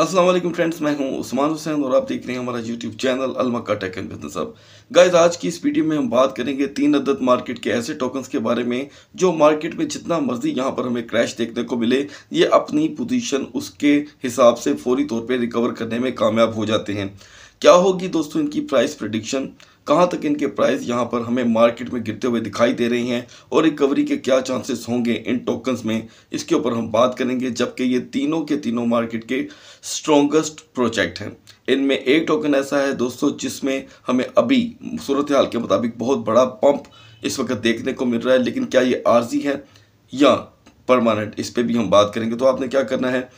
असल फ्रेंड्स मैं हूं उस्मान हुसैन और आप देख रहे हैं हमारा यूट्यूब चैनल अलमक्का टेक एंड बिजनेस अब गाइज आज की इस वीडियो में हम बात करेंगे तीन अदद मार्केट के ऐसे टोकन्स के बारे में जो मार्केट में जितना मर्जी यहां पर हमें क्रैश देखने को मिले ये अपनी पोजीशन उसके हिसाब से फौरी तौर पर रिकवर करने में कामयाब हो जाते हैं क्या होगी दोस्तों इनकी प्राइस प्रडिक्शन कहाँ तक इनके प्राइस यहाँ पर हमें मार्केट में गिरते हुए दिखाई दे रही हैं और रिकवरी के क्या चांसेस होंगे इन टोकन्स में इसके ऊपर हम बात करेंगे जबकि ये तीनों के तीनों मार्केट के स्ट्रॉन्गेस्ट प्रोजेक्ट हैं इनमें एक टोकन ऐसा है दोस्तों जिसमें हमें अभी सूरत हाल के मुताबिक बहुत बड़ा पंप इस वक्त देखने को मिल रहा है लेकिन क्या ये आर्जी है या परमानेंट इस पर भी हम बात करेंगे तो आपने क्या करना है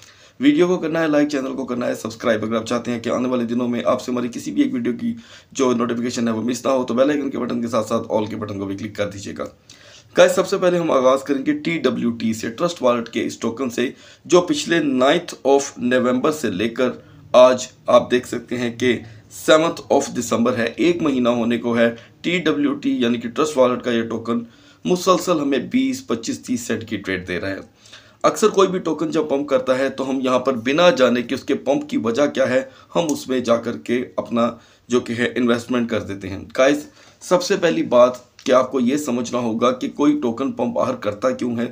वीडियो को करना है लाइक चैनल को करना है सब्सक्राइब अगर आप चाहते हैं कि आने वाले दिनों में आपसे हमारी किसी भी एक वीडियो की जो नोटिफिकेशन है वो मिस ना हो तो बेलाइकन के बटन के साथ साथ ऑल के बटन को भी क्लिक कर दीजिएगा गाय सबसे पहले हम आगाज़ करेंगे टी डब्ल्यू टी से ट्रस्ट वॉलेट के इस टोकन से जो पिछले नाइन्थ ऑफ नवंबर से लेकर आज आप देख सकते हैं कि सेवन्थ ऑफ दिसंबर है एक महीना होने को है टी डब्ल्यू टी यानी कि ट्रस्ट वॉलेट का ये टोकन मुसलसल हमें 20, 25, 30 सेंट की ट्रेड दे रहा है अक्सर कोई भी टोकन जब पंप करता है तो हम यहाँ पर बिना जाने कि उसके पंप की वजह क्या है हम उसमें जा कर के अपना जो कि है इन्वेस्टमेंट कर देते हैं गाइस सबसे पहली बात कि आपको ये समझना होगा कि कोई टोकन पंप बाहर करता क्यों है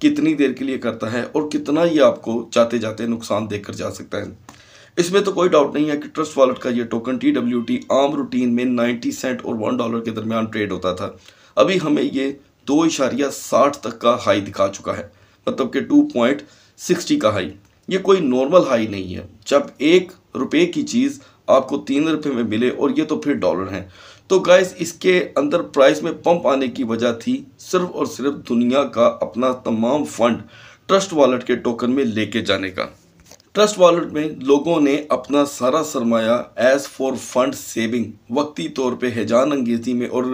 कितनी देर के लिए करता है और कितना ये आपको जाते जाते नुकसान देकर जा सकता है इसमें तो कोई डाउट नहीं है कि ट्रस्ट वॉलेट का ये टोकन टी डब्ल्यू टी आम रूटीन में नाइन्टी सेंट और वन डॉलर के दरमियान ट्रेड होता था अभी हमें ये दो इशारिया साठ तक का हाई दिखा चुका है मतलब कि टू पॉइंट सिक्सटी का हाई ये कोई नॉर्मल हाई नहीं है जब एक रुपये की चीज़ आपको तीन रुपये में मिले और ये तो फिर डॉलर हैं तो गाइस इसके अंदर प्राइस में पंप आने की वजह थी सिर्फ और सिर्फ दुनिया का अपना तमाम फंड ट्रस्ट वॉलेट के टोकन में लेके जाने का ट्रस्ट वॉलेट में लोगों ने अपना सारा सरमाया एज फॉर फंड सेविंग वक्ती तौर पे हैजान अंगेजी में और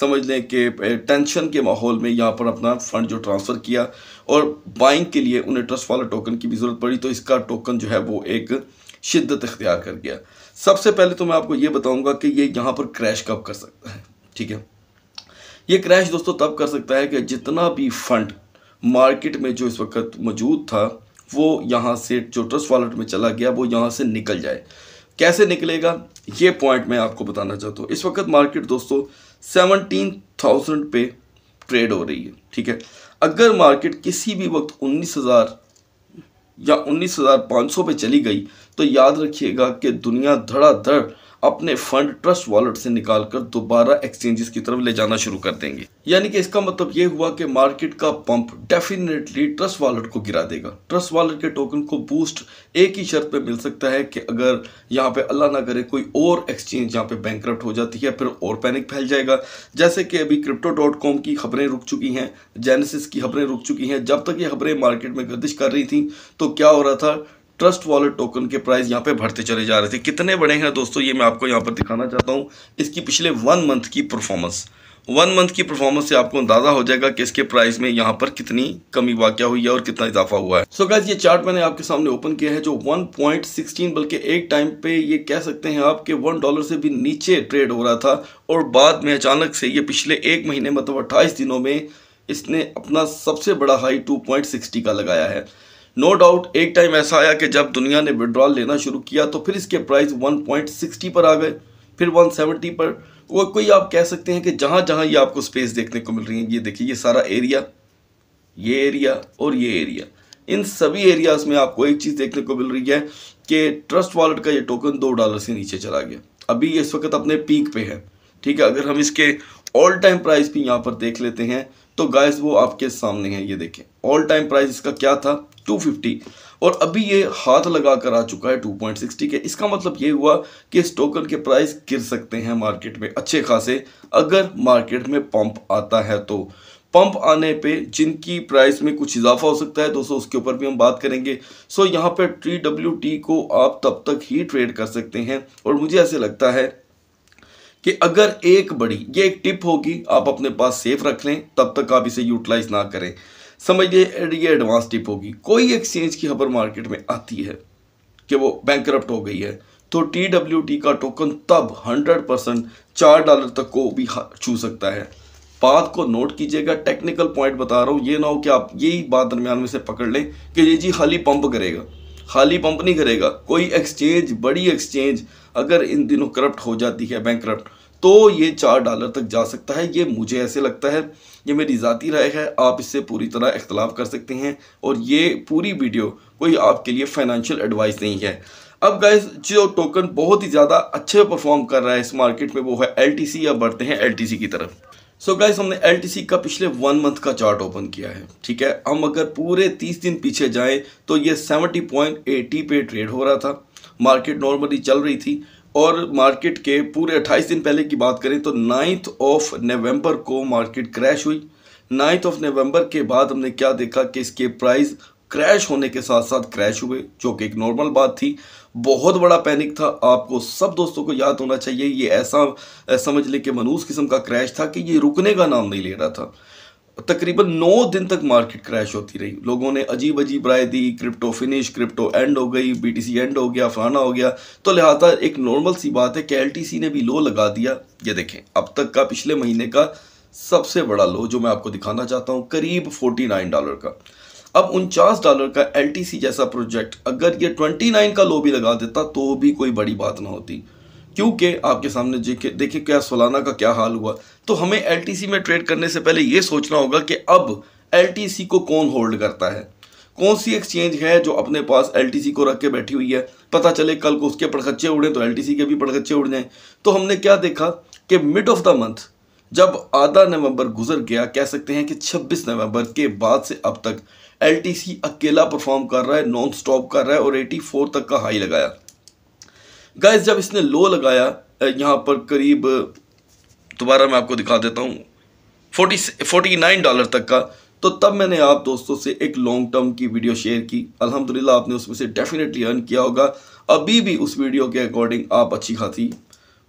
समझ लें कि टेंशन के माहौल में यहाँ पर अपना फंड जो ट्रांसफ़र किया और बाइंग के लिए उन्हें ट्रस्ट वॉलेट टोकन की भी ज़रूरत पड़ी तो इसका टोकन जो है वो एक शिद्दत अख्तियार कर गया सबसे पहले तो मैं आपको ये बताऊँगा कि ये यहाँ पर क्रैश कब कर सकता है ठीक है ये क्रैश दोस्तों तब कर सकता है कि जितना भी फंड मार्केट में जो इस वक्त मौजूद था वो यहाँ से जो ट्रस्ट वॉलेट में चला गया वो यहाँ से निकल जाए कैसे निकलेगा ये पॉइंट मैं आपको बताना चाहता हूँ इस वक्त मार्केट दोस्तों सेवनटीन थाउजेंड पे ट्रेड हो रही है ठीक है अगर मार्केट किसी भी वक्त उन्नीस हज़ार या उन्नीस हज़ार पाँच सौ पर चली गई तो याद रखिएगा कि दुनिया धड़ाधड़ अपने फंड ट्रस्ट वॉलेट से निकालकर दोबारा एक्सचेंजेस की तरफ ले जाना शुरू कर देंगे यानी कि इसका मतलब ये हुआ कि मार्केट का पंप डेफिनेटली ट्रस्ट वॉलेट को गिरा देगा ट्रस्ट वॉलेट के टोकन को बूस्ट एक ही शर्त पे मिल सकता है कि अगर यहाँ पे अल्लाह ना करे कोई और एक्सचेंज यहाँ पे बैंक हो जाती है फिर और पैनिक फैल जाएगा जैसे कि अभी क्रिप्टो डॉट कॉम की खबरें रुक चुकी हैं जेनेसिस की खबरें रुक चुकी हैं जब तक ये खबरें मार्केट में गर्दिश कर रही थी तो क्या हो रहा था ट्रस्ट वॉलेट टोकन के प्राइस यहाँ पे बढ़ते चले जा रहे थे कितने बढ़े हैं दोस्तों ये मैं आपको यहाँ पर दिखाना चाहता हूँ इसकी पिछले वन मंथ की परफॉर्मेंस वन मंथ की परफॉर्मेंस से आपको अंदाजा हो जाएगा कि इसके प्राइस में यहाँ पर कितनी कमी वाक्य हुई है और कितना इजाफा हुआ है सो so ये चार्ट मैंने आपके सामने ओपन किया है जो 1.16 बल्कि एक टाइम पे ये कह सकते हैं आप कि वन डॉलर से भी नीचे ट्रेड हो रहा था और बाद में अचानक से ये पिछले एक महीने मतलब अट्ठाईस दिनों में इसने अपना सबसे बड़ा हाई टू का लगाया है नो डाउट एक टाइम ऐसा आया कि जब दुनिया ने विड्रॉल लेना शुरू किया तो फिर इसके प्राइस 1.60 पर आ गए फिर 170 पर वो कोई आप कह सकते हैं कि जहाँ जहाँ ये आपको स्पेस देखने को मिल रही है ये देखिए ये सारा एरिया ये एरिया और ये एरिया इन सभी एरियाज में आपको एक चीज़ देखने को मिल रही है कि ट्रस्ट वॉलेट का ये टोकन दो डॉलर से नीचे चला गया अभी इस वक्त अपने पीक पे है ठीक है अगर हम इसके ऑल टाइम प्राइस भी यहाँ पर देख लेते हैं तो गाइस वो आपके सामने है ये देखें ऑल टाइम प्राइस इसका क्या था 250 और अभी ये हाथ लगा कर आ चुका है 2.60 के इसका मतलब ये हुआ कि इस टोकन के प्राइस गिर सकते हैं मार्केट में अच्छे खासे अगर मार्केट में पंप आता है तो पंप आने पे जिनकी प्राइस में कुछ इजाफा हो सकता है दोस्तों उसके ऊपर भी हम बात करेंगे सो यहाँ पे ट्री डब्ल्यू टी को आप तब तक ही ट्रेड कर सकते हैं और मुझे ऐसे लगता है कि अगर एक बड़ी ये एक टिप होगी आप अपने पास सेफ रख लें तब तक आप इसे यूटिलाइज ना करें समझिए ये एडवांस टिप होगी कोई एक्सचेंज की खबर मार्केट में आती है कि वो बैंक हो गई है तो टी डब्ल्यू टी का टोकन तब 100 परसेंट चार डॉलर तक को भी छू सकता है बात को नोट कीजिएगा टेक्निकल पॉइंट बता रहा हूँ ये ना हो कि आप यही बात दरमियान में से पकड़ लें कि ये जी खाली पंप करेगा खाली पंप नहीं करेगा कोई एक्सचेंज बड़ी एक्सचेंज अगर इन दिनों करप्ट हो जाती है बैंक करप्ट तो ये चार डॉलर तक जा सकता है ये मुझे ऐसे लगता है ये मेरी ज़ाती राय है आप इससे पूरी तरह इख्तलाफ कर सकते हैं और ये पूरी वीडियो कोई आपके लिए फाइनेंशियल एडवाइस नहीं है अब गाइज जो टोकन बहुत ही ज़्यादा अच्छे परफॉर्म कर रहा है इस मार्केट में वो है एल या बढ़ते हैं एल की तरफ सो so गाइज हमने एल का पिछले वन मंथ का चार्ट ओपन किया है ठीक है हम अगर पूरे तीस दिन पीछे जाएँ तो ये सेवेंटी पॉइंट एटी पे ट्रेड हो रहा था मार्केट नॉर्मली चल रही थी और मार्केट के पूरे 28 दिन पहले की बात करें तो नाइन्थ ऑफ नवंबर को मार्केट क्रैश हुई नाइन्थ ऑफ नवंबर के बाद हमने क्या देखा कि इसके प्राइस क्रैश होने के साथ साथ क्रैश हुए जो कि एक नॉर्मल बात थी बहुत बड़ा पैनिक था आपको सब दोस्तों को याद होना चाहिए ये ऐसा समझ लें कि मनूस किस्म का क्रैश था कि ये रुकने का नाम नहीं ले रहा था तकरीबन नौ दिन तक मार्केट क्रैश होती रही लोगों ने अजीब अजीब राय दी क्रिप्टो फिनिश क्रिप्टो एंड हो गई बीटीसी एंड हो गया फलाना हो गया तो लिहाजा एक नॉर्मल सी बात है कि एलटीसी ने भी लो लगा दिया ये देखें अब तक का पिछले महीने का सबसे बड़ा लो जो मैं आपको दिखाना चाहता हूँ करीब फोर्टी नाइन डॉलर का अब उनचास डॉलर का एल जैसा प्रोजेक्ट अगर ये ट्वेंटी नाइन का लो भी लगा देता तो भी कोई बड़ी बात ना होती क्योंकि आपके सामने देखिए देखिए क्या सोलाना का क्या हाल हुआ तो हमें एल में ट्रेड करने से पहले ये सोचना होगा कि अब एल को कौन होल्ड करता है कौन सी एक्सचेंज है जो अपने पास एल को रख के बैठी हुई है पता चले कल को उसके पड़खच्चे उड़े तो एल के भी पड़खच्चे उड़ जाएँ तो हमने क्या देखा कि मिड ऑफ द मंथ जब आधा नवंबर गुजर गया कह सकते हैं कि 26 नवंबर के बाद से अब तक एल अकेला परफॉर्म कर रहा है नॉन स्टॉप कर रहा है और 84 तक का हाई लगाया गाइस जब इसने लो लगाया यहाँ पर करीब दोबारा मैं आपको दिखा देता हूँ फोर्टी फोर्टी नाइन डॉलर तक का तो तब मैंने आप दोस्तों से एक लॉन्ग टर्म की वीडियो शेयर की अल्हम्दुलिल्लाह आपने उसमें से डेफिनेटली अर्न किया होगा अभी भी उस वीडियो के अकॉर्डिंग आप अच्छी खासी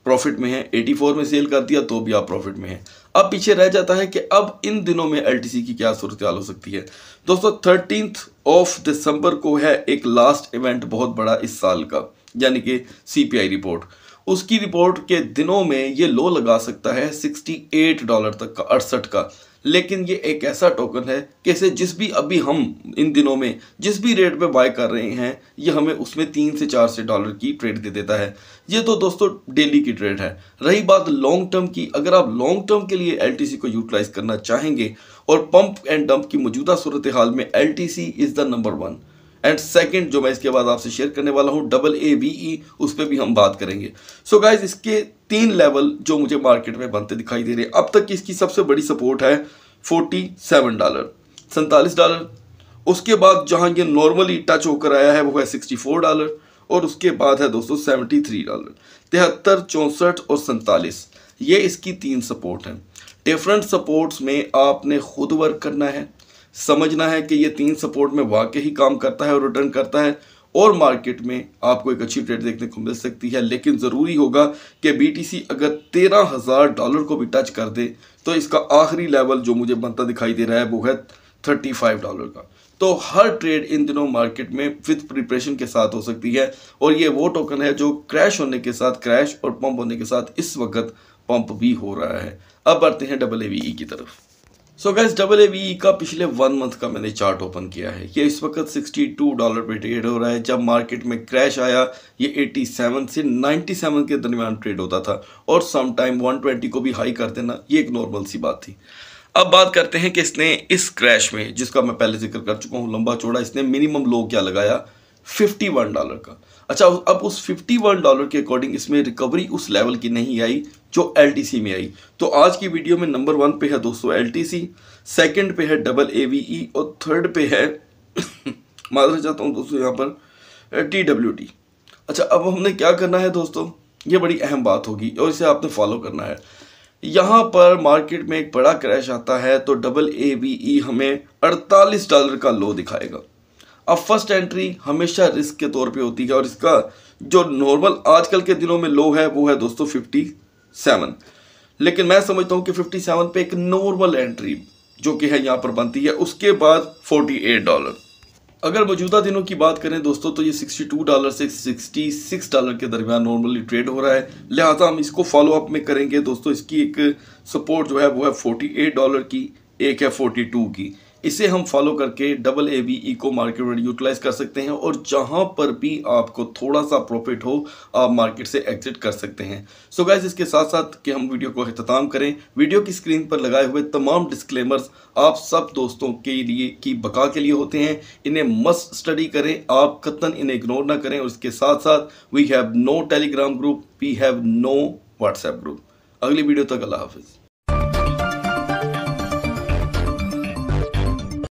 प्रॉफिट में हैं 84 में सेल कर दिया तो भी आप प्रॉफिट में हैं अब पीछे रह जाता है कि अब इन दिनों में एल की क्या सूरत हो सकती है दोस्तों थर्टीन ऑफ दिसंबर को है एक लास्ट इवेंट बहुत बड़ा इस साल का यानी कि सीपीआई रिपोर्ट उसकी रिपोर्ट के दिनों में ये लो लगा सकता है 68 डॉलर तक का अड़सठ का लेकिन ये एक ऐसा टोकन है कि इसे जिस भी अभी हम इन दिनों में जिस भी रेट पे बाय कर रहे हैं ये हमें उसमें तीन से चार से डॉलर की ट्रेड दे देता है ये तो दोस्तों डेली की ट्रेड है रही बात लॉन्ग टर्म की अगर आप लॉन्ग टर्म के लिए एल को यूटिलाइज करना चाहेंगे और पंप एंड डंप की मौजूदा सूरत हाल में L is the number one and second जो मैं इसके बाद आपसे शेयर करने वाला हूँ डबल ए बी ई उस पर भी हम बात करेंगे सो so गाइज इसके तीन लेवल जो मुझे मार्केट में बनते दिखाई दे रहे हैं अब तक इसकी सबसे बड़ी सपोर्ट है फोर्टी सेवन डॉलर सैंतालीस डॉलर उसके बाद जहाँ ये नॉर्मली टच होकर आया है वो है सिक्सटी फोर डॉलर और उसके बाद है दोस्तों सेवेंटी थ्री डॉलर तिहत्तर चौंसठ और सैंतालीस ये इसकी तीन सपोर्ट हैं डिफरेंट सपोर्ट्स में आपने खुद वर्क करना है समझना है कि ये तीन सपोर्ट में वाकई ही काम करता है और रिटर्न करता है और मार्केट में आपको एक अच्छी ट्रेड देखने को मिल सकती है लेकिन ज़रूरी होगा कि बी अगर तेरह हज़ार डॉलर को भी टच कर दे तो इसका आखिरी लेवल जो मुझे बनता दिखाई दे रहा है वो है थर्टी फाइव डॉलर का तो हर ट्रेड इन दिनों मार्केट में विथ प्रिपरेशन के साथ हो सकती है और ये वो टोकन है जो क्रैश होने के साथ क्रैश और पंप होने के साथ इस वक्त पंप भी हो रहा है अब बढ़ते हैं डबल e की तरफ so guess double A B का पिछले वन मंथ का मैंने चार्ट ओपन किया है ये इस वक्त 62 डॉलर पे ट्रेड हो रहा है जब मार्केट में क्रैश आया ये 87 से 97 के दरमियान ट्रेड होता था और सम टाइम 120 को भी हाई कर देना ये एक नॉर्मल सी बात थी अब बात करते हैं कि इसने इस क्रैश में जिसका मैं पहले जिक्र कर चुका हूँ लंबा चौड़ा इसने मिनिमम लो क्या लगाया 51 डॉलर का अच्छा अब उस 51 डॉलर के अकॉर्डिंग इसमें रिकवरी उस लेवल की नहीं आई जो एल में आई तो आज की वीडियो में नंबर वन पे है दोस्तों एल टी सेकेंड पे है डबल ए वी ई और थर्ड पे है माजरा चाहता हूँ दोस्तों यहाँ पर टी डब्ल्यू टी अच्छा अब हमने क्या करना है दोस्तों ये बड़ी अहम बात होगी और इसे आपने फॉलो करना है यहाँ पर मार्केट में एक बड़ा क्रैश आता है तो डबल ए वी ई हमें 48 डॉलर का लो दिखाएगा अब फर्स्ट एंट्री हमेशा रिस्क के तौर पे होती है और इसका जो नॉर्मल आजकल के दिनों में लो है वो है दोस्तों फिफ्टी सेवन लेकिन मैं समझता हूँ कि फिफ्टी सेवन पे एक नॉर्मल एंट्री जो कि है यहाँ पर बनती है उसके बाद फोर्टी एट डॉलर अगर मौजूदा दिनों की बात करें दोस्तों तो ये टू डॉलर से सिक्सटी सिक्स डॉलर के दरमियान नॉर्मली ट्रेड हो रहा है लिहाजा हम इसको फॉलो अप में करेंगे दोस्तों इसकी एक सपोर्ट जो है वो है एट डॉलर की एक है टू की इसे हम फॉलो करके double A B eco market rate utilize कर सकते हैं और जहां पर भी आपको थोड़ा सा प्रॉफिट हो आप मार्केट से एग्जिट कर सकते हैं सो so गैस इसके साथ साथ कि हम वीडियो को अख्ताम करें वीडियो की स्क्रीन पर लगाए हुए तमाम डिस्क्लेमर्स आप सब दोस्तों के लिए की बका के लिए होते हैं इन्हें मस्ट स्टडी करें आप कतन इन्हें इग्नोर ना करें और इसके साथ साथ we have no telegram group we have no WhatsApp group अगली वीडियो तक अल्लाह हाफिज़